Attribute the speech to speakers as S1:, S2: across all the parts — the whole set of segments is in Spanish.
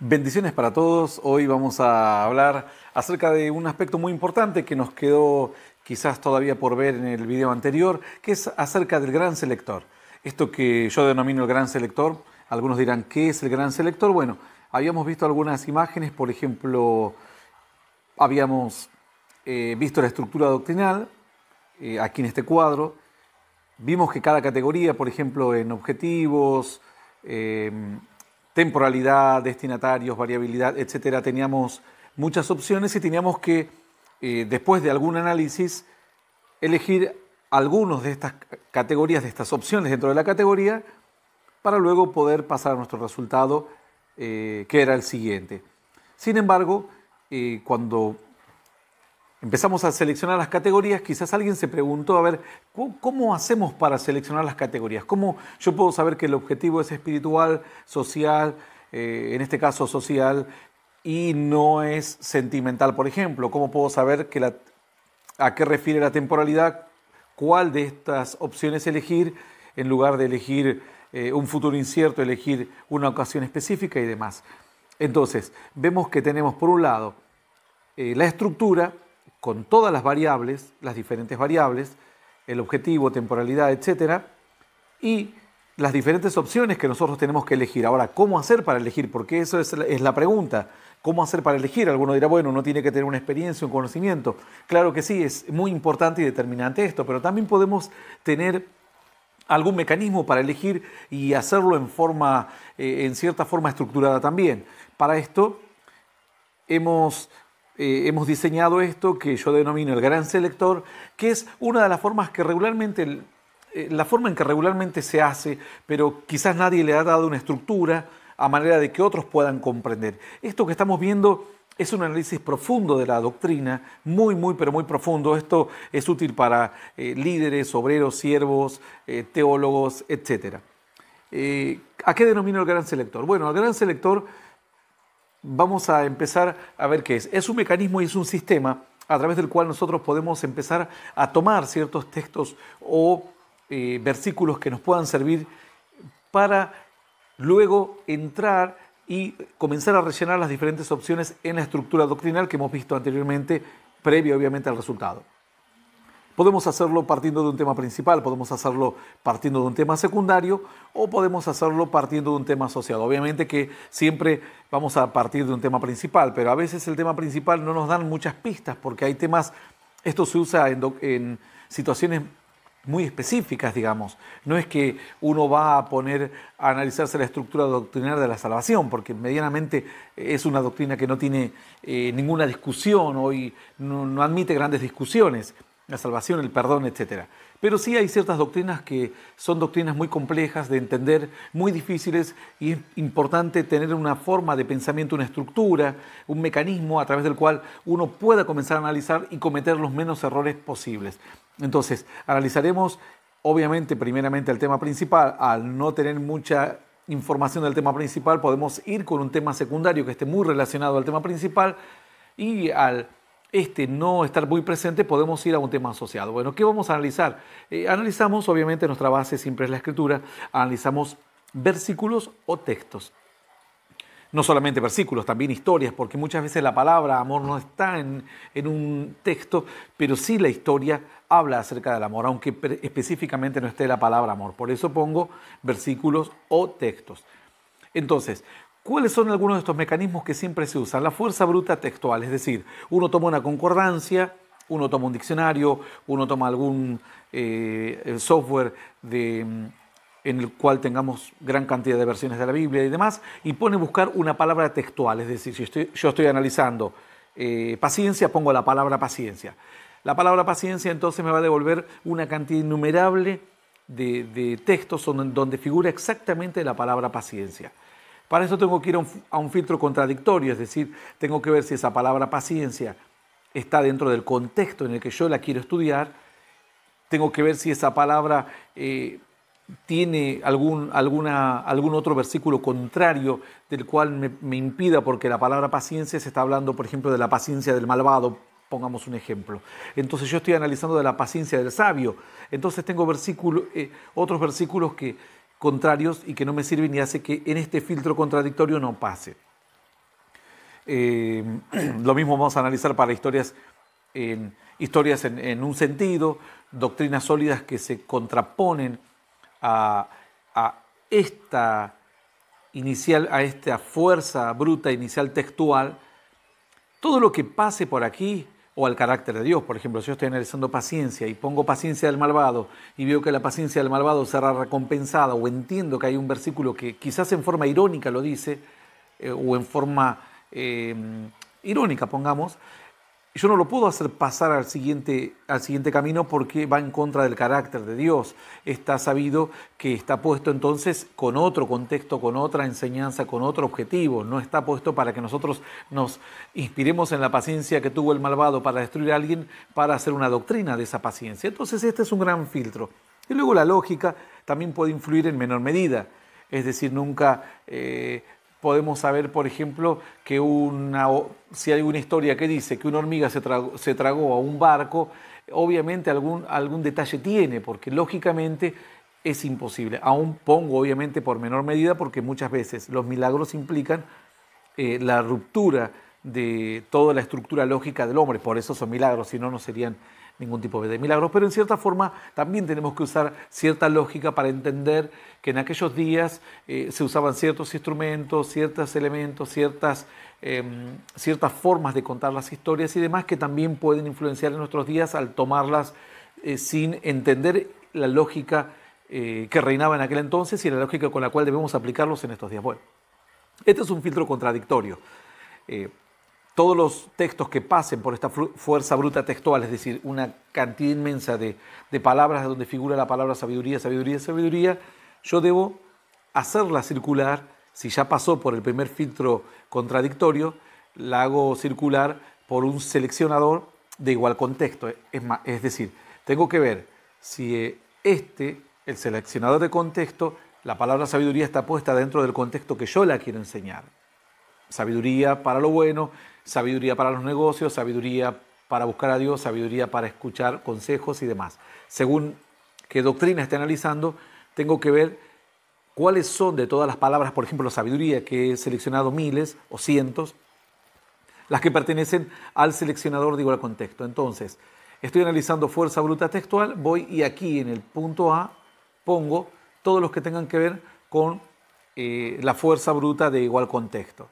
S1: Bendiciones para todos. Hoy vamos a hablar acerca de un aspecto muy importante que nos quedó quizás todavía por ver en el video anterior, que es acerca del gran selector. Esto que yo denomino el gran selector, algunos dirán, ¿qué es el gran selector? Bueno, habíamos visto algunas imágenes, por ejemplo, habíamos eh, visto la estructura doctrinal, eh, aquí en este cuadro, vimos que cada categoría, por ejemplo, en objetivos, em, temporalidad, destinatarios, variabilidad, etc., teníamos muchas opciones y teníamos que, eh, después de algún análisis, elegir algunos de estas categorías, de estas opciones dentro de la categoría, para luego poder pasar a nuestro resultado, que era el siguiente. Sin embargo, cuando empezamos a seleccionar las categorías, quizás alguien se preguntó, a ver, ¿cómo hacemos para seleccionar las categorías? ¿Cómo yo puedo saber que el objetivo es espiritual, social, eh, en este caso social, y no es sentimental, por ejemplo? ¿Cómo puedo saber a qué refiere la temporalidad? ¿Cuál de estas opciones elegir en lugar de elegir eh, un futuro incierto, elegir una ocasión específica y demás? Entonces, vemos que tenemos por un lado eh, la estructura, con todas las variables, las diferentes variables, el objetivo, temporalidad, etcétera, y las diferentes opciones que nosotros tenemos que elegir. Ahora, ¿cómo hacer para elegir? Porque eso es la, pregunta. ¿Cómo hacer para elegir? Alguno dirá, bueno, uno tiene que tener una experiencia, un conocimiento. Claro que sí, es muy importante y determinante esto, pero también podemos tener algún mecanismo para elegir y hacerlo en, forma, eh, en cierta forma estructurada también. Para esto hemos eh, hemos diseñado esto que yo denomino el gran selector, que es una de las formas que regularmente, eh, la forma en que regularmente se hace, pero quizás nadie le ha dado una estructura a manera de que otros puedan comprender. Esto que estamos viendo es un análisis profundo de la doctrina, muy, muy, pero muy profundo. Esto es útil para eh, líderes, obreros, siervos, teólogos, etc. ¿A qué denomino el gran selector? Bueno, el gran selector vamos a empezar a ver qué es. Es un mecanismo y es un sistema a través del cual nosotros podemos empezar a tomar ciertos textos o eh, versículos que nos puedan servir para luego entrar y comenzar a rellenar las diferentes opciones en la estructura doctrinal que hemos visto anteriormente, previo obviamente al resultado. Podemos hacerlo partiendo de un tema principal, podemos hacerlo partiendo de un tema secundario o podemos hacerlo partiendo de un tema asociado. Obviamente que siempre vamos a partir de un tema principal, pero a veces el tema principal no nos dan muchas pistas porque hay temas, esto se usa en, situaciones muy específicas, digamos. No es que uno va a poner a analizarse la estructura doctrinal de la salvación, porque medianamente es una doctrina que no tiene eh, ninguna discusión, hoy no, no admite grandes discusiones la salvación, el perdón, etc. Pero sí hay ciertas doctrinas que son doctrinas muy complejas de entender, muy difíciles, y es importante tener una forma de pensamiento, una estructura, un mecanismo a través del cual uno pueda comenzar a analizar y cometer los menos errores posibles. Entonces, analizaremos, obviamente, primeramente el tema principal, al no tener mucha información del tema principal, podemos ir con un tema secundario que esté muy relacionado al tema principal y al este, no estar muy presente, podemos ir a un tema asociado. Bueno, ¿qué vamos a analizar? Eh, analizamos, obviamente, nuestra base siempre es la escritura, analizamos versículos o textos. No solamente versículos, también historias, porque muchas veces la palabra amor no está en, en un texto, pero sí la historia habla acerca del amor, aunque específicamente no esté la palabra amor. Por eso pongo versículos o textos. Entonces, ¿Cuáles son algunos de estos mecanismos que siempre se usan? La fuerza bruta textual, es decir, uno toma una concordancia, uno toma un diccionario, uno toma algún eh, software mm, en el cual tengamos gran cantidad de versiones de la Biblia y demás, y pone buscar una palabra textual, es decir, si yo estoy analizando eh, paciencia, pongo la palabra paciencia. La palabra paciencia entonces me va a devolver una cantidad innumerable de, textos donde figura exactamente la palabra paciencia. Para eso tengo que ir a un, filtro contradictorio, es decir, tengo que ver si esa palabra paciencia está dentro del contexto en el que yo la quiero estudiar, tengo que ver si esa palabra eh, tiene algún, alguna, algún otro versículo contrario del cual me, impida, porque la palabra paciencia se está hablando, por ejemplo, de la paciencia del malvado, pongamos un ejemplo. Entonces yo estoy analizando de la paciencia del sabio, entonces tengo versículo, eh, otros versículos que contrarios y que no me sirven y hace que en este filtro contradictorio no pase. Eh, lo mismo vamos a analizar para historias, en, historias en, un sentido, doctrinas sólidas que se contraponen a, a, esta inicial, a esta fuerza bruta inicial textual. Todo lo que pase por aquí o al carácter de Dios. Por ejemplo, si yo estoy analizando paciencia y pongo paciencia del malvado y veo que la paciencia del malvado será recompensada o entiendo que hay un versículo que quizás en forma irónica lo dice eh, o en forma eh, irónica, pongamos, yo no lo puedo hacer pasar al siguiente, al siguiente camino porque va en contra del carácter de Dios. Está sabido que está puesto entonces con otro contexto, con otra enseñanza, con otro objetivo. No está puesto para que nosotros nos inspiremos en la paciencia que tuvo el malvado para destruir a alguien, para hacer una doctrina de esa paciencia. Entonces este es un gran filtro. Y luego la lógica también puede influir en menor medida. Es decir, nunca... Eh, podemos saber, por ejemplo, que una, si hay una historia que dice que una hormiga se tragó, se tragó a un barco, obviamente algún, algún detalle tiene, porque lógicamente es imposible. Aún pongo, obviamente, por menor medida, porque muchas veces los milagros implican eh, la ruptura de toda la estructura lógica del hombre, por eso son milagros, si no, no serían ningún tipo de milagros, pero en cierta forma también tenemos que usar cierta lógica para entender que en aquellos días eh, se usaban ciertos instrumentos, ciertos elementos, ciertas, em, ciertas formas de contar las historias y demás que también pueden influenciar en nuestros días al tomarlas eh, sin entender la lógica eh, que reinaba en aquel entonces y la lógica con la cual debemos aplicarlos en estos días. Bueno, este es un filtro contradictorio todos los textos que pasen por esta fuerza bruta textual, es decir, una cantidad inmensa de, de palabras donde figura la palabra sabiduría, sabiduría, sabiduría, yo debo hacerla circular, si ya pasó por el primer filtro contradictorio, la hago circular por un seleccionador de igual contexto. es decir, tengo que ver si eh, este, el seleccionador de contexto, la palabra sabiduría está puesta dentro del contexto que yo la quiero enseñar. Sabiduría para lo bueno, sabiduría para los negocios, sabiduría para buscar a Dios, sabiduría para escuchar consejos y demás. Según qué doctrina esté analizando, tengo que ver cuáles son de todas las palabras, por ejemplo, sabiduría, que he seleccionado miles o cientos, las que pertenecen al seleccionador de igual contexto. Entonces, estoy analizando fuerza bruta textual, voy y aquí en el punto A pongo todos los que tengan que ver con eh, la fuerza bruta de igual contexto.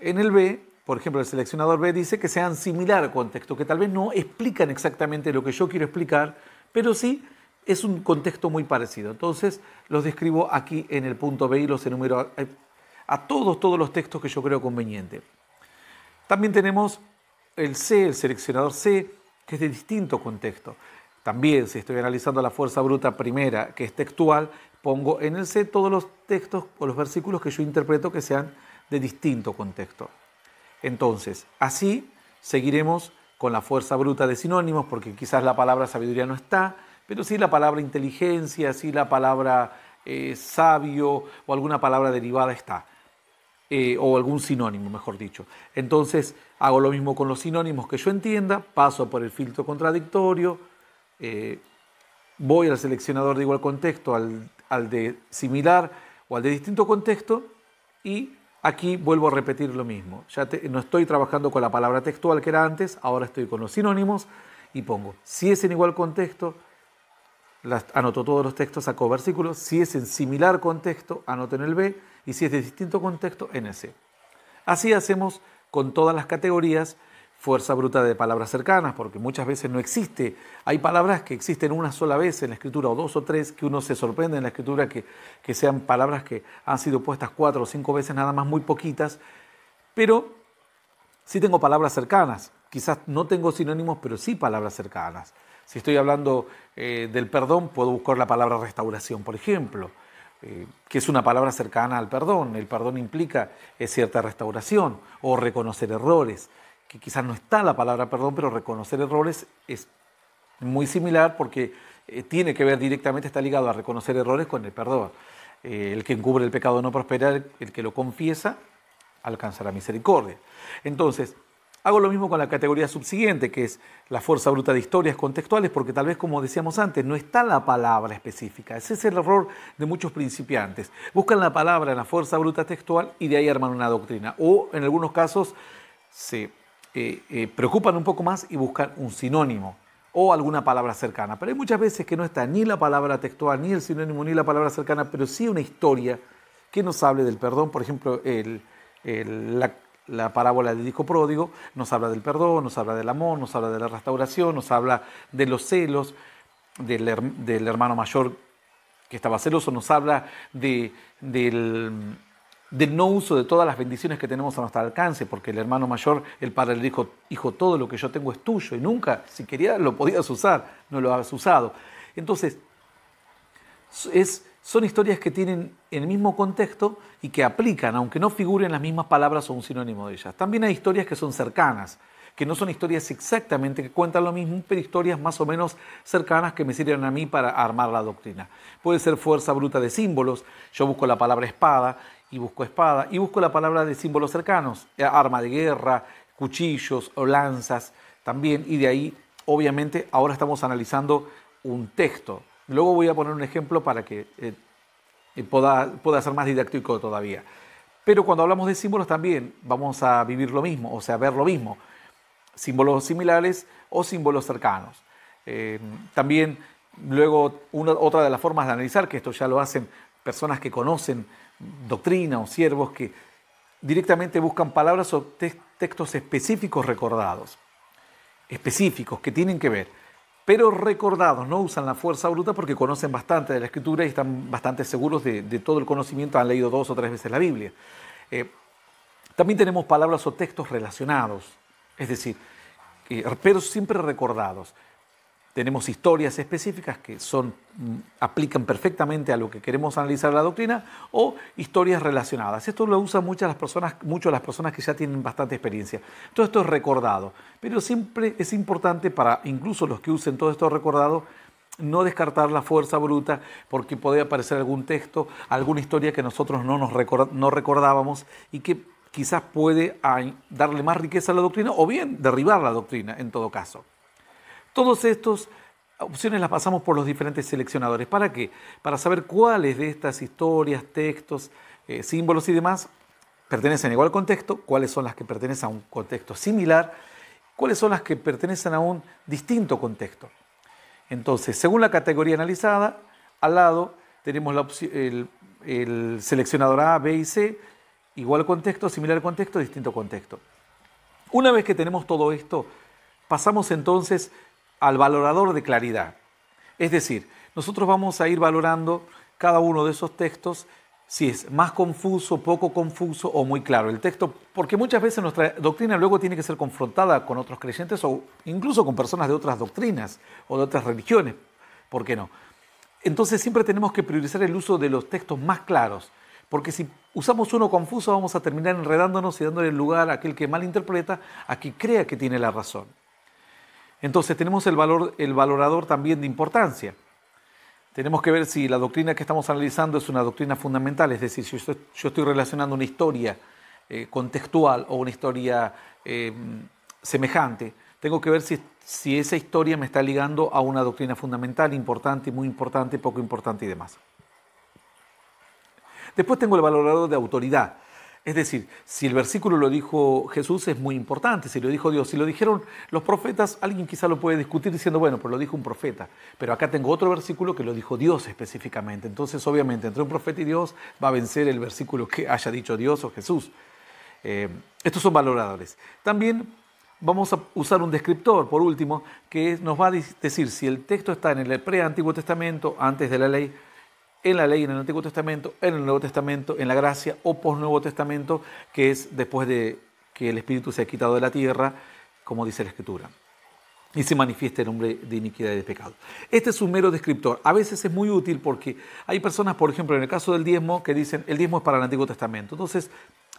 S1: En el B, por ejemplo, el seleccionador B dice que sean similar a contexto, que tal vez no explican exactamente lo que yo quiero explicar, pero sí es un contexto muy parecido. Entonces los describo aquí en el punto B y los enumero eh, a, todos, todos los textos que yo creo conveniente. También tenemos el C, el seleccionador C, que es de distinto contexto. También, si estoy analizando la fuerza bruta primera, que es textual, pongo en el C todos los textos o los versículos que yo interpreto que sean de distinto contexto. Entonces, así seguiremos con la fuerza bruta de sinónimos, porque quizás la palabra sabiduría no está, pero sí la palabra inteligencia, sí la palabra eh, sabio o alguna palabra derivada está, eh, o algún sinónimo, mejor dicho. Entonces, hago lo mismo con los sinónimos que yo entienda, paso por el filtro contradictorio, eh, voy al seleccionador de igual contexto, al, al de similar o al de distinto contexto y Aquí vuelvo a repetir lo mismo. Ya no estoy trabajando con la palabra textual que era antes, ahora estoy con los sinónimos y pongo, si es en igual contexto, anoto todos los textos, saco versículos, si es en similar contexto, anoto en el B, y si es de distinto contexto, en el C. Así hacemos con todas las categorías fuerza bruta de palabras cercanas, porque muchas veces no existe. Hay palabras que existen una sola vez en la escritura, o dos o tres, que uno se sorprende en la escritura que, que sean palabras que han sido puestas cuatro o cinco veces, nada más muy poquitas, pero sí tengo palabras cercanas. Quizás no tengo sinónimos, pero sí palabras cercanas. Si estoy hablando eh, del perdón, puedo buscar la palabra restauración, por ejemplo, eh, que es una palabra cercana al perdón. El perdón implica eh, cierta restauración o reconocer errores que quizás no está la palabra perdón, pero reconocer errores es muy similar porque eh, tiene que ver directamente, está ligado a reconocer errores con el perdón. Eh, el que encubre el pecado no prospera, el que lo confiesa alcanzará misericordia. Entonces, hago lo mismo con la categoría subsiguiente, que es la fuerza bruta de historias contextuales, porque tal vez, como decíamos antes, no está la palabra específica. Ese es el error de muchos principiantes. Buscan la palabra en la fuerza bruta textual y de ahí arman una doctrina. O, en algunos casos, se eh, eh, preocupan un poco más y buscan un sinónimo o alguna palabra cercana. Pero hay muchas veces que no está ni la palabra textual, ni el sinónimo, ni la palabra cercana, pero sí una historia que nos hable del perdón. Por ejemplo, la, parábola del disco pródigo nos habla del perdón, nos habla del amor, nos habla de la restauración, nos habla de los celos, del, hermano mayor que estaba celoso, nos habla de, del del no uso de todas las bendiciones que tenemos a nuestro alcance, porque el hermano mayor, el padre le dijo, hijo, todo lo que yo tengo es tuyo, y nunca, si quería lo podías usar, no lo has usado. Entonces, es, son historias que tienen el mismo contexto y que aplican, aunque no figuren las mismas palabras o un sinónimo de ellas. También hay historias que son cercanas, que no son historias exactamente que cuentan lo mismo, pero historias más o menos cercanas que me sirven a mí para armar la doctrina. Puede ser fuerza bruta de símbolos, yo busco la palabra espada y busco espada, y busco la palabra de símbolos cercanos, eh, arma de guerra, cuchillos o lanzas también, y de ahí, obviamente, ahora estamos analizando un texto. Luego voy a poner un ejemplo para que eh, eh, pueda, ser más didáctico todavía. Pero cuando hablamos de símbolos también vamos a vivir lo mismo, o sea, ver lo mismo. Símbolos similares o símbolos cercanos. también luego otra de las formas de analizar, que esto ya lo hacen personas que conocen doctrina o siervos que directamente buscan palabras o textos específicos recordados, específicos que tienen que ver, pero recordados, no usan la fuerza bruta porque conocen bastante de la escritura y están bastante seguros de, todo el conocimiento, han leído dos o tres veces la Biblia. Eh, también tenemos palabras o textos relacionados, es decir, eh, pero siempre recordados tenemos historias específicas que son, mm, aplican perfectamente a lo que queremos analizar la doctrina o historias relacionadas. Esto lo usan muchas las personas, mucho las personas que ya tienen bastante experiencia. Todo esto es recordado, pero siempre es importante para incluso los que usen todo esto recordado no descartar la fuerza bruta porque puede aparecer algún texto, alguna historia que nosotros no, nos no recordábamos y que quizás puede darle más riqueza a la doctrina o bien derribar la doctrina en todo caso. Todas estas opciones las pasamos por los diferentes seleccionadores. ¿Para qué? Para saber cuáles de estas historias, textos, eh, símbolos y demás pertenecen a igual contexto, cuáles son las que pertenecen a un contexto similar, cuáles son las que pertenecen a un distinto contexto. Entonces, según la categoría analizada, al lado tenemos la el, el, seleccionador A, B y C, igual contexto, similar contexto, distinto contexto. Una vez que tenemos todo esto, pasamos entonces al valorador de claridad. Es decir, nosotros vamos a ir valorando cada uno de esos textos si es más confuso, poco confuso o muy claro el texto, porque muchas veces nuestra doctrina luego tiene que ser confrontada con otros creyentes o incluso con personas de otras doctrinas o de otras religiones, ¿por qué no? Entonces siempre tenemos que priorizar el uso de los textos más claros, porque si usamos uno confuso vamos a terminar enredándonos y dándole lugar a aquel que malinterpreta, a quien crea que tiene la razón. Entonces tenemos el, valorador también de importancia. Tenemos que ver si la doctrina que estamos analizando es una doctrina fundamental, es decir, si yo estoy, relacionando una historia eh, contextual o una historia eh, semejante, tengo que ver si, si esa historia me está ligando a una doctrina fundamental, importante, muy importante, poco importante y demás. Después tengo el valorador de autoridad. Es decir, si el versículo lo dijo Jesús es muy importante, si lo dijo Dios, si lo dijeron los profetas, alguien quizá lo puede discutir diciendo, bueno, pues lo dijo un profeta, pero acá tengo otro versículo que lo dijo Dios específicamente. Entonces, obviamente, entre un profeta y Dios va a vencer el versículo que haya dicho Dios o Jesús. Eh, estos son valoradores. También vamos a usar un descriptor, por último, que nos va a decir si el texto está en el pre-Antiguo Testamento, antes de la ley, en la ley, en el Antiguo Testamento, en el Nuevo Testamento, en la gracia o post-Nuevo Testamento, que es después de que el Espíritu se ha quitado de la tierra, como dice la Escritura. Y se manifiesta el hombre de iniquidad y de pecado. Este es un mero descriptor. A veces es muy útil porque hay personas, por ejemplo, en el caso del diezmo, que dicen el diezmo es para el Antiguo Testamento. Entonces,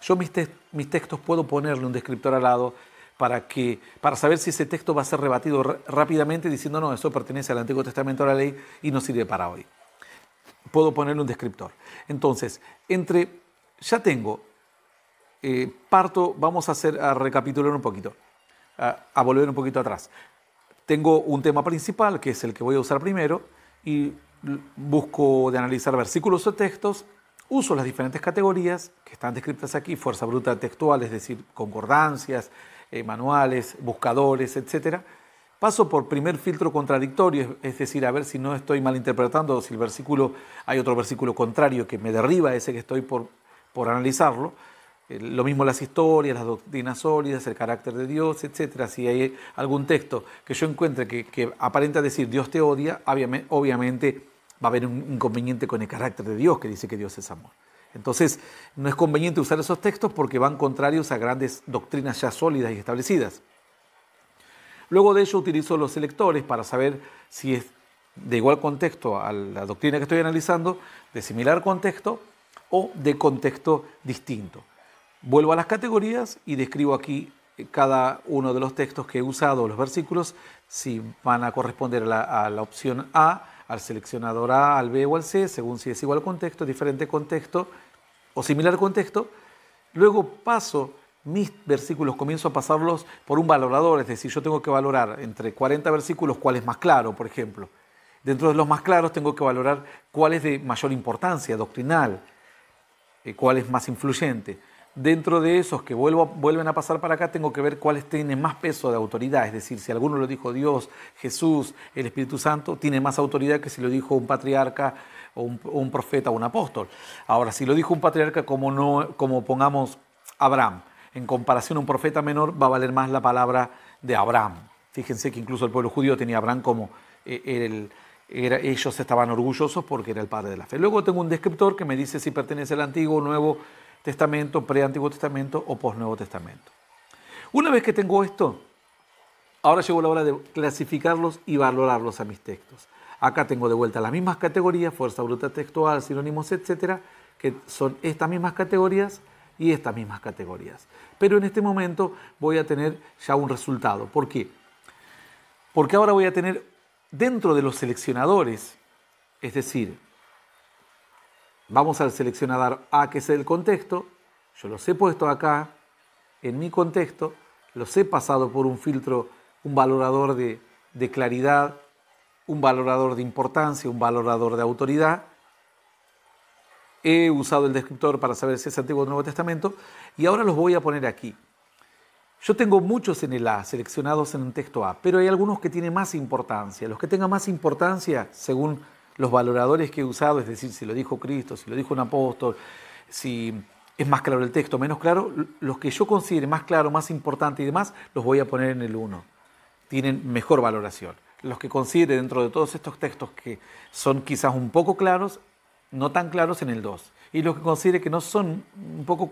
S1: yo mis, mis textos puedo ponerle un descriptor al lado para, que, para saber si ese texto va a ser rebatido rápidamente diciendo, no, eso pertenece al Antiguo Testamento, a la ley, y no sirve para hoy puedo ponerle un descriptor. Entonces, entre, ya tengo, eh, parto, vamos a, hacer, a recapitular un poquito, a, volver un poquito atrás. Tengo un tema principal, que es el que voy a usar primero, y busco de analizar versículos o textos, uso las diferentes categorías que están descritas aquí, fuerza bruta textual, es decir, concordancias, eh, manuales, buscadores, etcétera Paso por primer filtro contradictorio, es decir, a ver si no estoy malinterpretando, o si el versículo, hay otro versículo contrario que me derriba ese que estoy por, por analizarlo. Eh, lo mismo las historias, las doctrinas sólidas, el carácter de Dios, etc. Si hay algún texto que yo encuentre que, que aparenta decir Dios te odia, obviamente va a haber un inconveniente con el carácter de Dios que dice que Dios es amor. Entonces, no es conveniente usar esos textos porque van contrarios a grandes doctrinas ya sólidas y establecidas. Luego de ello utilizo los selectores para saber si es de igual contexto a la doctrina que estoy analizando, de similar contexto o de contexto distinto. Vuelvo a las categorías y describo aquí eh, cada uno de los textos que he usado, los versículos, si van a corresponder a la, opción A, al seleccionador A, al B o al C, según si es igual contexto, diferente contexto o similar contexto. Luego paso mis versículos comienzo a pasarlos por un valorador, es decir, yo tengo que valorar entre 40 versículos cuál es más claro, por ejemplo. Dentro de los más claros tengo que valorar cuál es de mayor importancia doctrinal, eh, cuál es más influyente. Dentro de esos que vuelvo, vuelven a pasar para acá, tengo que ver cuáles tienen más peso de autoridad. Es decir, si alguno lo dijo Dios, Jesús, el Espíritu Santo, tiene más autoridad que si lo dijo un patriarca o un, profeta o un apóstol. Ahora, si lo dijo un patriarca como, no, como pongamos Abraham, en comparación a un profeta menor, va a valer más la palabra de Abraham. Fíjense que incluso el pueblo judío tenía a Abraham como eh, ellos estaban orgullosos porque era el padre de la fe. Luego tengo un descriptor que me dice si pertenece al Antiguo, o Nuevo Testamento, pre-Antiguo Testamento o post-Nuevo Testamento. Una vez que tengo esto, ahora llegó la hora de clasificarlos y valorarlos a mis textos. Acá tengo de vuelta las mismas categorías, fuerza bruta textual, sinónimos, etcétera, que son estas mismas categorías y estas mismas categorías. Pero en este momento voy a tener ya un resultado. ¿Por qué? Porque ahora voy a tener dentro de los seleccionadores, es decir, vamos al seleccionador A, que es el contexto, yo los he puesto acá en mi contexto, los he pasado por un filtro, un valorador de, de claridad, un valorador de importancia, un valorador de autoridad, He usado el descriptor para saber si es Antiguo o Nuevo Testamento y ahora los voy a poner aquí. Yo tengo muchos en el A seleccionados en el texto A, pero hay algunos que tienen más importancia. Los que tengan más importancia, según los valoradores que he usado, es decir, si lo dijo Cristo, si lo dijo un apóstol, si es más claro el texto, menos claro, los que yo considere más claro, más importante y demás, los voy a poner en el 1. Tienen mejor valoración. Los que considere dentro de todos estos textos que son quizás un poco claros, no tan claros en el 2, y los que considere que no son un poco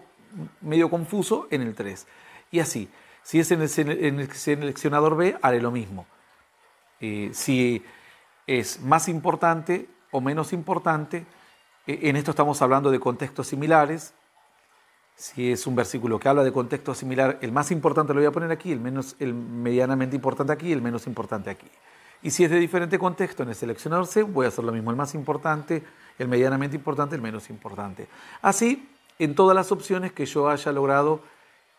S1: medio confuso en el 3. Y así, si es en el, seleccionador B, haré lo mismo. Eh, si es más importante o menos importante, eh, en esto estamos hablando de contextos similares. Si es un versículo que habla de contexto similar, el más importante lo voy a poner aquí, el, menos, el medianamente importante aquí, el menos importante aquí. Y si es de diferente contexto en el seleccionador voy a hacer lo mismo, el más importante, el medianamente importante, el menos importante. Así, en todas las opciones que yo haya logrado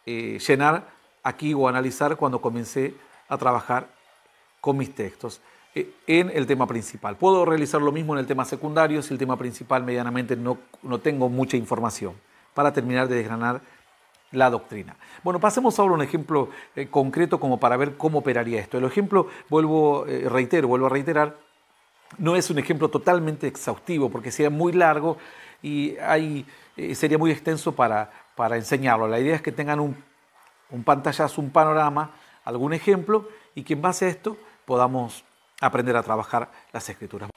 S1: eh, llenar aquí o analizar cuando comencé a trabajar con mis textos eh, en el tema principal. Puedo realizar lo mismo en el tema secundario si el tema principal medianamente no, no tengo mucha información para terminar de desgranar la doctrina. Bueno, pasemos ahora a un ejemplo eh, concreto como para ver cómo operaría esto. El ejemplo, vuelvo, eh, reitero, vuelvo a reiterar, no es un ejemplo totalmente exhaustivo porque sería muy largo y eh, sería muy extenso para, para enseñarlo. La idea es que tengan un, un pantallazo, un panorama, algún ejemplo y que en base a esto podamos aprender a trabajar las escrituras.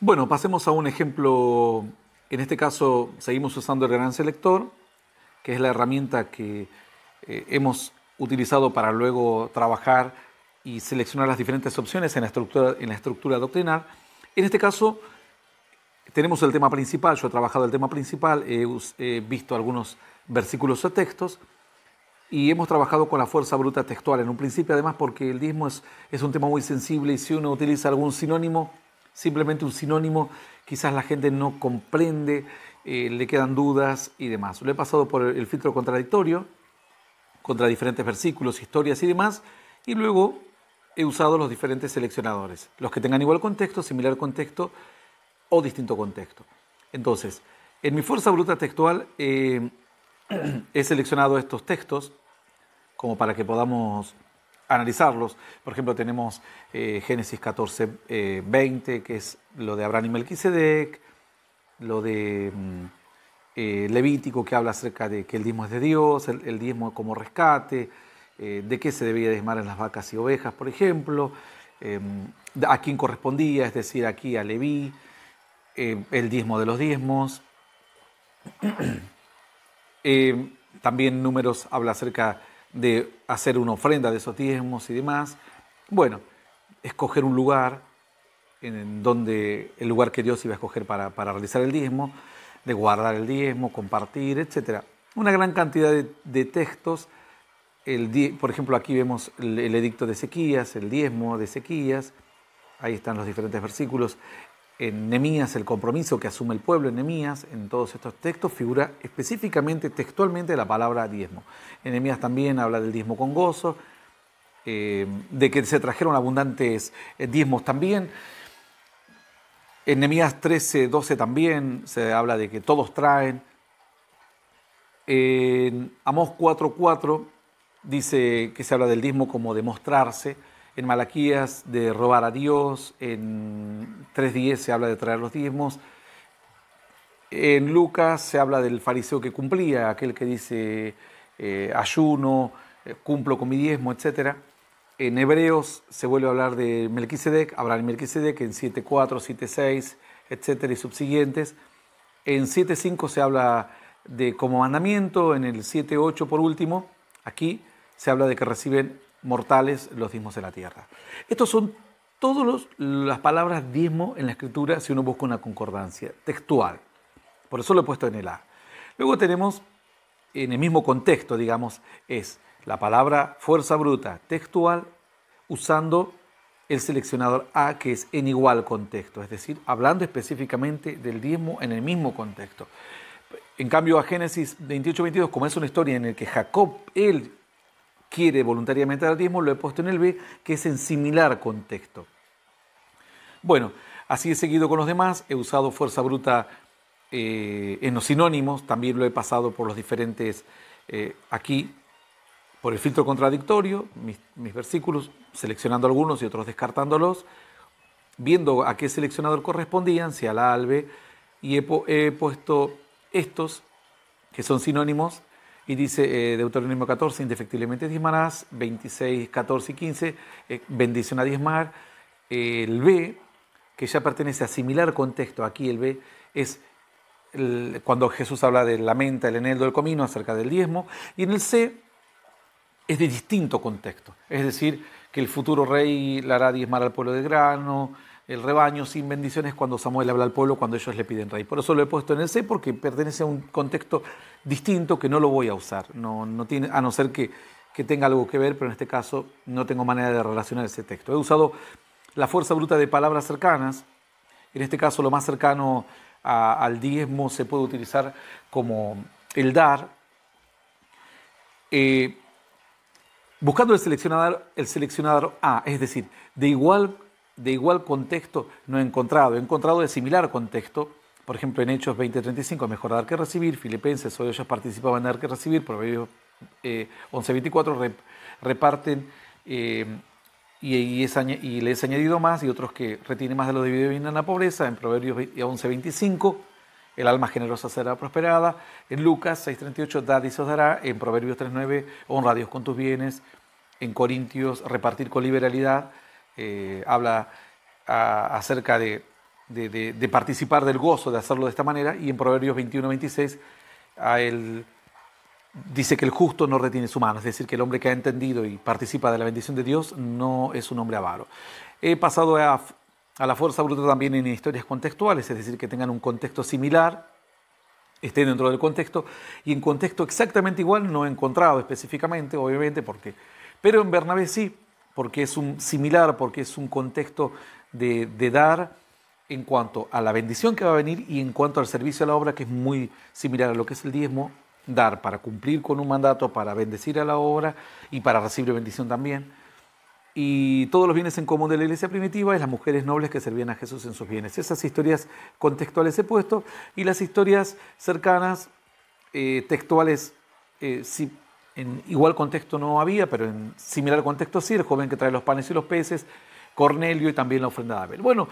S1: Bueno, pasemos a un ejemplo, en este caso seguimos usando el gran selector, que es la herramienta que eh, hemos utilizado para luego trabajar y seleccionar las diferentes opciones en la estructura, en la estructura doctrinal. En este caso, tenemos el tema principal, yo he trabajado el tema principal, he, visto algunos versículos o textos y hemos trabajado con la fuerza bruta textual en un principio, además porque el dismo es un tema muy sensible y si uno utiliza algún sinónimo, simplemente un sinónimo, quizás la gente no comprende eh, le quedan dudas y demás. Lo he pasado por el filtro contradictorio, contra diferentes versículos, historias y demás, y luego he usado los diferentes seleccionadores, los que tengan igual contexto, similar contexto o distinto contexto. Entonces, en mi fuerza bruta textual eh, he seleccionado estos textos como para que podamos analizarlos. Por ejemplo, tenemos eh, Génesis 14, 20, que es lo de Abraham y Melquisedec, lo de mm, eh, Levítico que habla acerca de que el diezmo es de Dios, el, diezmo como rescate, eh, de qué se debía diezmar en las vacas y ovejas, por ejemplo, em, a quién correspondía, es decir, aquí a Leví, em, el diezmo de los diezmos. Em, también números habla acerca de hacer una ofrenda de esos diezmos y demás. Bueno, escoger un lugar, en donde el lugar que Dios iba a escoger para, para realizar el diezmo, de guardar el diezmo, compartir, etc. Una gran cantidad de, textos. El, por ejemplo, aquí vemos el, edicto de Ezequías, el diezmo de Ezequías. Ahí están los diferentes versículos. En Nemías, el compromiso que asume el pueblo en Nemías, en todos estos textos figura específicamente, textualmente, la palabra diezmo. En Nemías también habla del diezmo con gozo, eh, de que se trajeron abundantes eh, diezmos también. En Nehemías 13, 12 también se habla de que todos traen. En Amós 4, 4 dice que se habla del dismo como de mostrarse. En Malaquías de robar a Dios. En 3.10 se habla de traer los diezmos. En Lucas se habla del fariseo que cumplía, aquel que dice eh, ayuno, eh, cumplo con mi diezmo, etc. En Hebreos se vuelve a hablar de Melquisedec, Abraham y Melquisedec en 7.4, 7.6, etcétera y subsiguientes. En 7.5 se habla de como mandamiento, en el 7.8 por último, aquí se habla de que reciben mortales los diezmos de la tierra. Estos son todas las palabras diezmo en la escritura si uno busca una concordancia textual. Por eso lo he puesto en el A. Luego tenemos, en el mismo contexto, digamos, es la palabra fuerza bruta textual usando el seleccionador A que es en igual contexto, es decir, hablando específicamente del diezmo en el mismo contexto. En cambio, a Génesis 28-22, como es una historia en la que Jacob, él quiere voluntariamente dar diezmo, lo he puesto en el B, que es en similar contexto. Bueno, así he seguido con los demás, he usado fuerza bruta eh, en los sinónimos, también lo he pasado por los diferentes eh, aquí por el filtro contradictorio, mis, versículos, seleccionando algunos y otros descartándolos, viendo a qué seleccionador correspondían, si al B, y he, puesto estos, que son sinónimos, y dice eh, Deuteronomio 14, indefectiblemente diezmarás, 26, 14 y 15, eh, bendición a diezmar, el B, que ya pertenece a similar contexto, aquí el B es cuando Jesús habla de la menta, el eneldo, el comino, acerca del diezmo, y en el C es de distinto contexto. Es decir, que el futuro rey le hará diezmar al pueblo de grano, el rebaño sin bendiciones cuando Samuel habla al pueblo, cuando ellos le piden rey. Por eso lo he puesto en el C, porque pertenece a un contexto distinto que no lo voy a usar, no, no tiene, a no ser que, tenga algo que ver, pero en este caso no tengo manera de relacionar ese texto. He usado la fuerza bruta de palabras cercanas, en este caso lo más cercano al diezmo se puede utilizar como el dar. Eh, buscando el seleccionador, el seleccionador A, es decir, de igual, de igual contexto no he encontrado, he encontrado de similar contexto, por ejemplo en Hechos 20:35, mejor dar que recibir, Filipenses, hoy ellos participaban en dar que recibir, Proverbios eh, 11:24 reparten eh, y, les he añadido más y otros que retienen más de lo debido vienen a la pobreza, en Proverbios 11:25 el alma generosa será prosperada. En Lucas 6.38, dad y os dará. En Proverbios 3.9, honra a Dios con tus bienes. En Corintios, repartir con liberalidad. Eh, habla acerca de, participar del gozo, de hacerlo de esta manera. Y en Proverbios 21.26, a dice que el justo no retiene su mano, es decir, que el hombre que ha entendido y participa de la bendición de Dios no es un hombre avaro. He pasado a a la fuerza bruta también en historias contextuales, es decir, que tengan un contexto similar, estén dentro del contexto, y en contexto exactamente igual no he encontrado específicamente, obviamente, porque, pero en Bernabé sí, porque es un similar, porque es un contexto de dar en cuanto a la bendición que va a venir y en cuanto al servicio a la obra, que es muy similar a lo que es el diezmo, dar para cumplir con un mandato, para bendecir a la obra y para recibir bendición también y todos los bienes en común de la iglesia primitiva es las mujeres nobles que servían a Jesús en sus bienes. Esas historias contextuales he puesto y las historias cercanas, eh, textuales, eh, en igual contexto no había, pero en similar contexto sí, el joven que trae los panes y los peces, Cornelio y también la ofrenda de Abel. Bueno,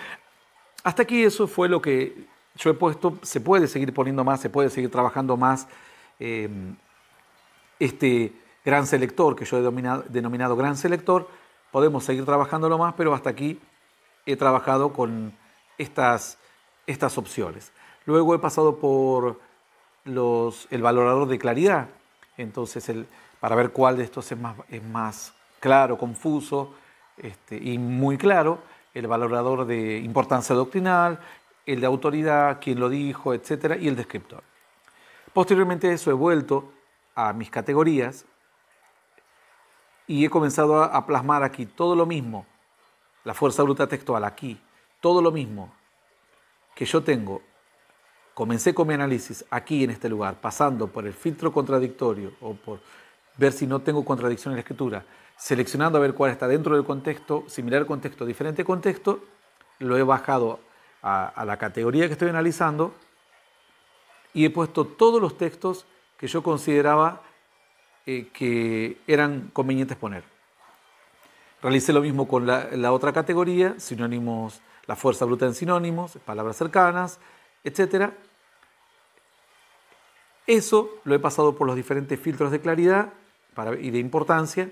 S1: hasta aquí eso fue lo que yo he puesto, se puede seguir poniendo más, se puede seguir trabajando más eh, este gran selector que yo he denominado gran selector Podemos seguir trabajándolo más, pero hasta aquí he trabajado con estas, estas opciones. Luego he pasado por los, el valorador de claridad, entonces el, para ver cuál de estos es más, es más claro, confuso este, y muy claro, el valorador de importancia doctrinal, el de autoridad, quién lo dijo, etcétera, y el descriptor. Posteriormente a eso he vuelto a mis categorías y he comenzado a, plasmar aquí todo lo mismo, la fuerza bruta textual aquí, todo lo mismo que yo tengo. Comencé con mi análisis aquí en este lugar, pasando por el filtro contradictorio o por ver si no tengo contradicción en la escritura, seleccionando a ver cuál está dentro del contexto, similar contexto, diferente contexto, lo he bajado a, a, la categoría que estoy analizando y he puesto todos los textos que yo consideraba eh, que eran convenientes poner. Realicé lo mismo con la, otra categoría, sinónimos, la fuerza bruta en sinónimos, palabras cercanas, etc. Eso lo he pasado por los diferentes filtros de claridad y de importancia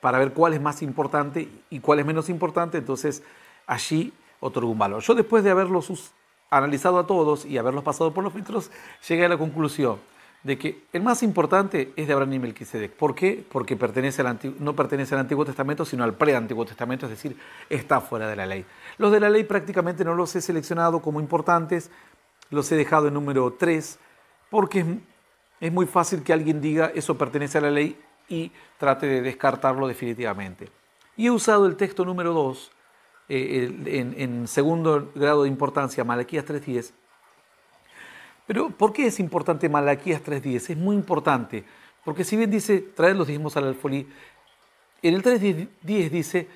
S1: para ver cuál es más importante y cuál es menos importante, entonces allí otorgo un valor. Yo después de haberlos analizado a todos y haberlos pasado por los filtros, llegué a la conclusión de que el más importante es de Abraham y Melquisedec. ¿Por qué? Porque pertenece no pertenece al Antiguo Testamento, sino al pre-Antiguo Testamento, es decir, está fuera de la ley. Los de la ley prácticamente no los he seleccionado como importantes, los he dejado en número 3, porque es, muy fácil que alguien diga eso pertenece a la ley y trate de descartarlo definitivamente. Y he usado el texto número 2, eh, en, en segundo grado de importancia, Malaquías 3.10, pero ¿por qué es importante Malaquías 3.10? Es muy importante, porque si bien dice traer los diezmos al alfolí, en el 3.10 dice,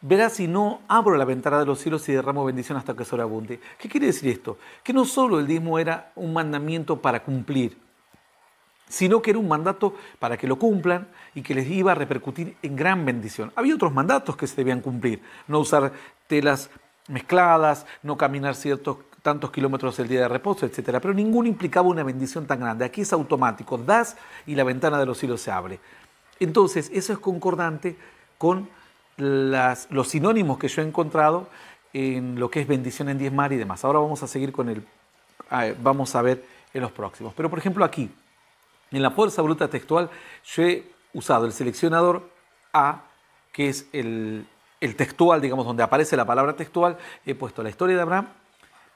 S1: verás si no abro la ventana de los cielos y derramo bendición hasta que abunde. ¿Qué quiere decir esto? Que no solo el diezmo era un mandamiento para cumplir, sino que era un mandato para que lo cumplan y que les iba a repercutir en gran bendición. Había otros mandatos que se debían cumplir, no usar telas mezcladas, no caminar ciertos tantos kilómetros el día de reposo, etcétera, pero ninguno implicaba una bendición tan grande. Aquí es automático, das y la ventana de los hilos se abre. Entonces, eso es concordante con los sinónimos que yo he encontrado en lo que es bendición en mar y demás. Ahora vamos a seguir con el, ah, vamos a ver en los próximos. Pero por ejemplo aquí, en la fuerza bruta textual, yo he usado el seleccionador A, que es el textual, digamos, donde aparece la palabra textual, he puesto la historia de Abraham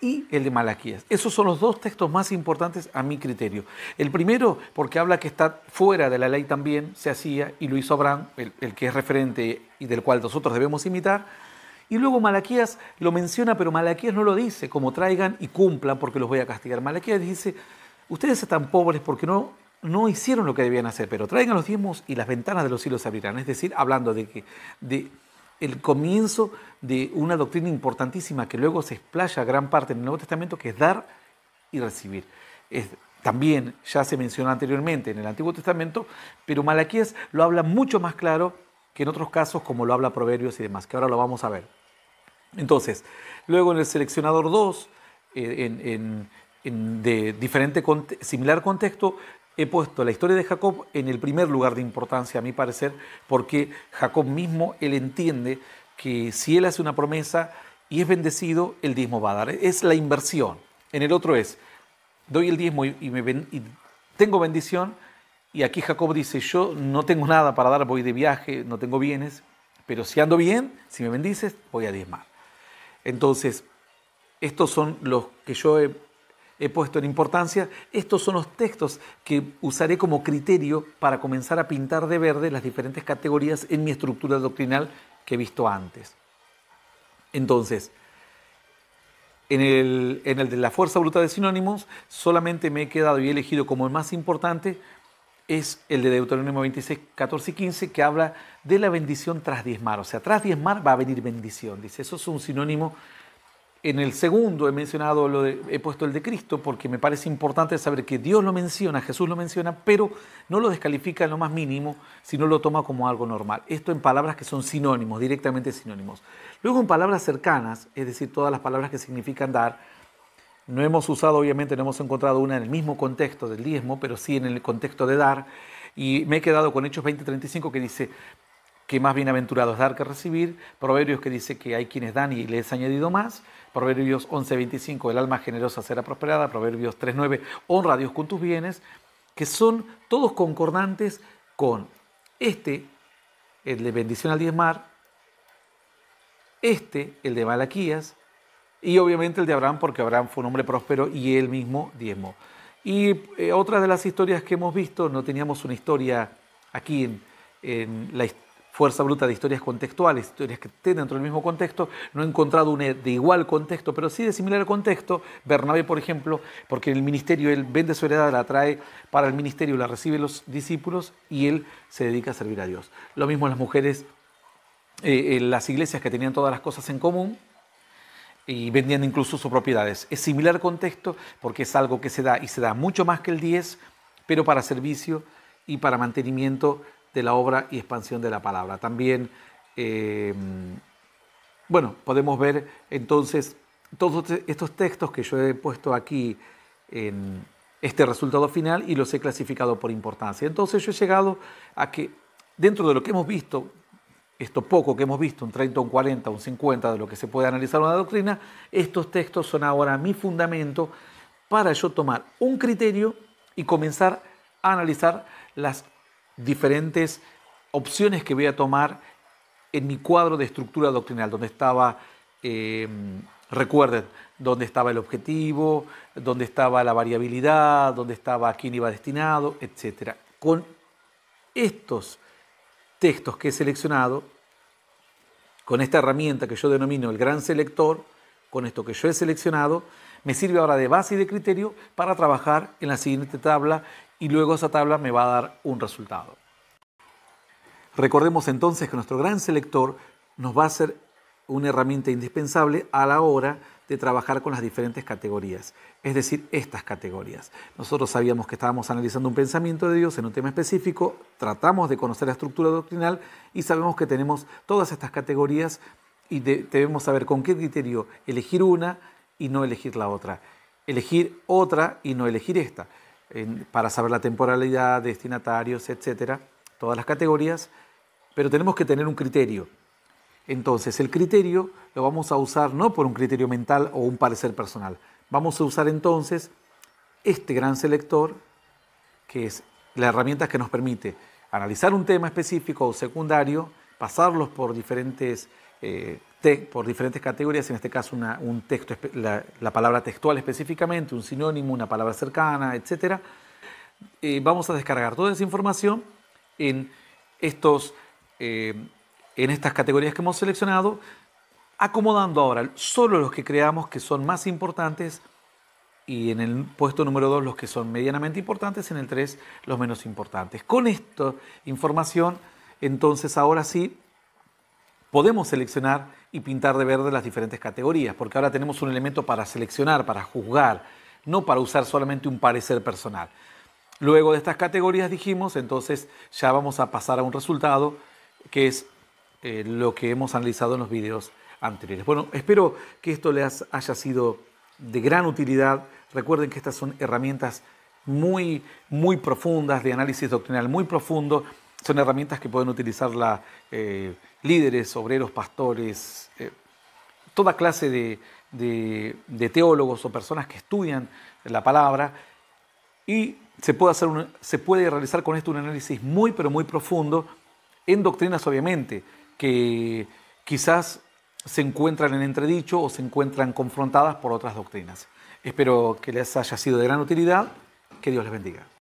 S1: y el de Malaquías. Esos son los dos textos más importantes a mi criterio. El primero, porque habla que está fuera de la ley también, se hacía, y lo hizo Abraham, el, que es referente y del cual nosotros debemos imitar. Y luego Malaquías lo menciona, pero Malaquías no lo dice, como traigan y cumplan porque los voy a castigar. Malaquías dice, ustedes están pobres porque no, no hicieron lo que debían hacer, pero traigan los diezmos y las ventanas de los cielos se abrirán. Es decir, hablando de, que, de el comienzo de una doctrina importantísima que luego se explaya gran parte en el Nuevo Testamento, que es dar y recibir. también ya se menciona anteriormente en el Antiguo Testamento, pero Malaquías lo habla mucho más claro que en otros casos como lo habla Proverbios y demás, que ahora lo vamos a ver. Entonces, luego en el seleccionador 2, eh, de diferente, similar contexto, he puesto la historia de Jacob en el primer lugar de importancia, a mi parecer, porque Jacob mismo, él entiende que si él hace una promesa y es bendecido, el diezmo va a dar. Es la inversión. En el otro es, doy el diezmo y, y tengo bendición. Y aquí Jacob dice, yo no tengo nada para dar, voy de viaje, no tengo bienes, pero si ando bien, si me bendices, voy a diezmar. Entonces, estos son los que yo he he puesto en importancia, estos son los textos que usaré como criterio para comenzar a pintar de verde las diferentes categorías en mi estructura doctrinal que he visto antes. Entonces, en el, de la fuerza bruta de sinónimos, solamente me he quedado y he elegido como el más importante es el de Deuteronomio 26, 14 y 15, que habla de la bendición tras diezmar. O sea, tras diezmar va a venir bendición. Dice, eso es un sinónimo en el segundo he mencionado, lo he puesto el de Cristo porque me parece importante saber que Dios lo menciona, Jesús lo menciona, pero no lo descalifica en lo más mínimo, sino lo toma como algo normal. Esto en palabras que son sinónimos, directamente sinónimos. Luego en palabras cercanas, es decir, todas las palabras que significan dar, no hemos usado, obviamente, no hemos encontrado una en el mismo contexto del diezmo, pero sí en el contexto de dar. Y me he quedado con Hechos 20:35 que dice, que más bienaventurado es dar que recibir, Proverbios que dice que hay quienes dan y les añadido más, Proverbios 11:25, el alma generosa será prosperada, Proverbios 3:9, honra a Dios con tus bienes, que son todos concordantes con este, el de bendición al diezmar, este, el de Malaquías, y obviamente el de Abraham, porque Abraham fue un hombre próspero y él mismo diezmó. Y eh, otra de las historias que hemos visto, no teníamos una historia aquí en la historia, fuerza bruta de historias contextuales, historias que estén dentro del mismo contexto, no he encontrado una de igual contexto, pero sí de similar contexto. Bernabé, por ejemplo, porque el ministerio, él vende su heredad, la trae para el ministerio, la recibe los discípulos y él se dedica a servir a Dios. Lo mismo las mujeres eh, en las iglesias que tenían todas las cosas en común y vendían incluso sus propiedades. Es similar contexto porque es algo que se da y se da mucho más que el 10, pero para servicio y para mantenimiento de la obra y expansión de la palabra. También, eh, bueno, podemos ver entonces todos estos textos que yo he puesto aquí en este resultado final y los he clasificado por importancia. Entonces yo he llegado a que dentro de lo que hemos visto, esto poco que hemos visto, un 30, un 40, un 50 de lo que se puede analizar una doctrina, estos textos son ahora mi fundamento para yo tomar un criterio y comenzar a analizar las diferentes opciones que voy a tomar en mi cuadro de estructura doctrinal, donde estaba, em, recuerden, donde estaba el objetivo, donde estaba la variabilidad, donde estaba a quién iba destinado, etc. Con estos textos que he seleccionado, con esta herramienta que yo denomino el gran selector, con esto que yo he seleccionado, me sirve ahora de base y de criterio para trabajar en la siguiente tabla y luego esa tabla me va a dar un resultado. Recordemos entonces que nuestro gran selector nos va a ser una herramienta indispensable a la hora de trabajar con las diferentes categorías, es decir, estas categorías. Nosotros sabíamos que estábamos analizando un pensamiento de Dios en un tema específico, tratamos de conocer la estructura doctrinal y sabemos que tenemos todas estas categorías y debemos saber con qué criterio elegir una y no elegir la otra, elegir otra y no elegir esta para saber la temporalidad, destinatarios, etcétera, todas las categorías, pero tenemos que tener un criterio. Entonces, el criterio lo vamos a usar no por un criterio mental o un parecer personal, vamos a usar entonces este gran selector, que es la herramienta que nos permite analizar un tema específico o secundario, pasarlos por diferentes eh, por diferentes categorías, en este caso un texto, la, palabra textual específicamente, un sinónimo, una palabra cercana, etc. Eh, vamos a descargar toda esa información en, estos, eh, en estas categorías que hemos seleccionado, acomodando ahora solo los que creamos que son más importantes y en el puesto número 2 los que son medianamente importantes, en el 3 los menos importantes. Con esta información, entonces ahora sí podemos seleccionar y pintar de verde las diferentes categorías, porque ahora tenemos un elemento para seleccionar, para juzgar, no para usar solamente un parecer personal. Luego de estas categorías dijimos, entonces ya vamos a pasar a un resultado que es eh, lo que hemos analizado en los vídeos anteriores. Bueno, espero que esto les haya sido de gran utilidad. Recuerden que estas son herramientas muy, muy profundas de análisis doctrinal, muy profundo son herramientas que pueden utilizar eh, líderes, obreros, pastores, eh, toda clase de, teólogos o personas que estudian la palabra y se puede, hacer se puede realizar con esto un análisis muy pero muy profundo en doctrinas obviamente que quizás se encuentran en entredicho o se encuentran confrontadas por otras doctrinas. Espero que les haya sido de gran utilidad. Que Dios les bendiga.